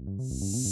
Mm-hmm.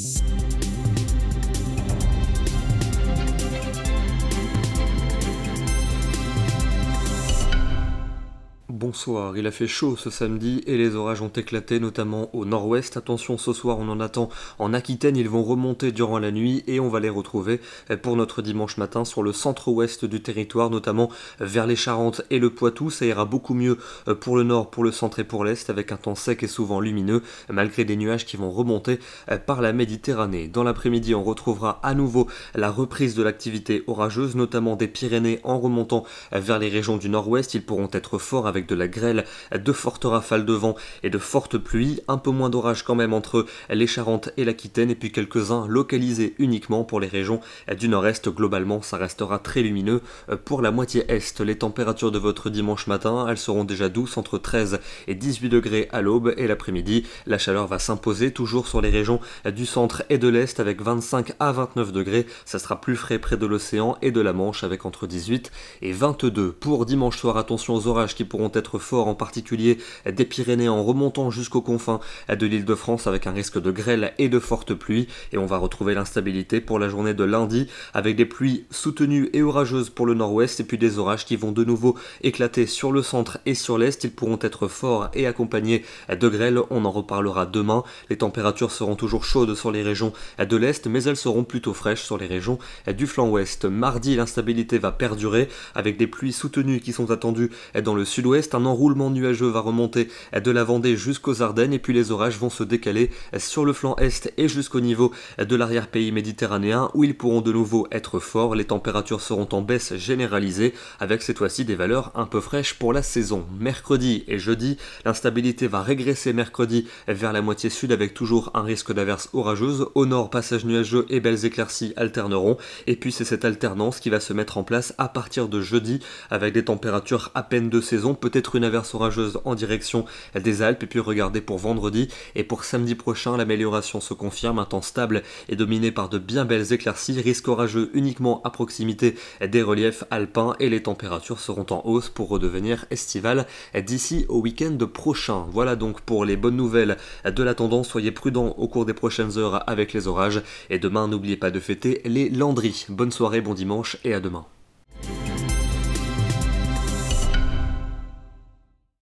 bonsoir. Il a fait chaud ce samedi et les orages ont éclaté, notamment au nord-ouest. Attention, ce soir, on en attend en Aquitaine. Ils vont remonter durant la nuit et on va les retrouver pour notre dimanche matin sur le centre-ouest du territoire, notamment vers les Charentes et le Poitou. Ça ira beaucoup mieux euh, pour le nord, pour le centre et pour l'est, avec un temps sec et souvent lumineux, malgré des nuages qui vont remonter euh, par la Méditerranée. Dans l'après-midi, on retrouvera à nouveau la reprise de l'activité orageuse, notamment des Pyrénées en remontant euh, vers les régions du nord-ouest. Ils pourront être forts avec de la grêle, de fortes rafales de vent et de fortes pluies, un peu moins d'orage quand même entre les Charentes et l'Aquitaine, et puis quelques-uns localisés uniquement pour les régions du nord-est. Globalement, ça restera très lumineux pour la moitié est. Les températures de votre dimanche matin, elles seront déjà douces entre 13 et 18 degrés à l'aube, et l'après-midi, la chaleur va s'imposer toujours sur les régions du centre et de l'est avec 25 à 29 degrés. Ça sera plus frais près de l'océan et de la Manche avec entre 18 et 22. Pour dimanche soir, attention aux orages qui pourront être fort en particulier des Pyrénées en remontant jusqu'aux confins de l'île de France avec un risque de grêle et de fortes pluies. Et on va retrouver l'instabilité pour la journée de lundi avec des pluies soutenues et orageuses pour le nord-ouest et puis des orages qui vont de nouveau éclater sur le centre et sur l'est. Ils pourront être forts et accompagnés de grêle. On en reparlera demain. Les températures seront toujours chaudes sur les régions de l'est, mais elles seront plutôt fraîches sur les régions du flanc ouest. Mardi, l'instabilité va perdurer avec des pluies soutenues qui sont attendues dans le sud-ouest un enroulement nuageux va remonter de la Vendée jusqu'aux Ardennes et puis les orages vont se décaler sur le flanc est et jusqu'au niveau de l'arrière-pays méditerranéen où ils pourront de nouveau être forts. Les températures seront en baisse généralisée avec cette fois-ci des valeurs un peu fraîches pour la saison. Mercredi et jeudi, l'instabilité va régresser mercredi vers la moitié sud avec toujours un risque d'averse orageuse. Au nord, passage nuageux et belles éclaircies alterneront. Et puis c'est cette alternance qui va se mettre en place à partir de jeudi avec des températures à peine de saison, peut-être une averse orageuse en direction des Alpes. Et puis regardez pour vendredi et pour samedi prochain, l'amélioration se confirme. Un temps stable et dominé par de bien belles éclaircies. Risque orageux uniquement à proximité des reliefs alpins et les températures seront en hausse pour redevenir estivales d'ici au week-end prochain. Voilà donc pour les bonnes nouvelles de la tendance. Soyez prudents au cours des prochaines heures avec les orages. Et demain, n'oubliez pas de fêter les Landry. Bonne soirée, bon dimanche et à demain.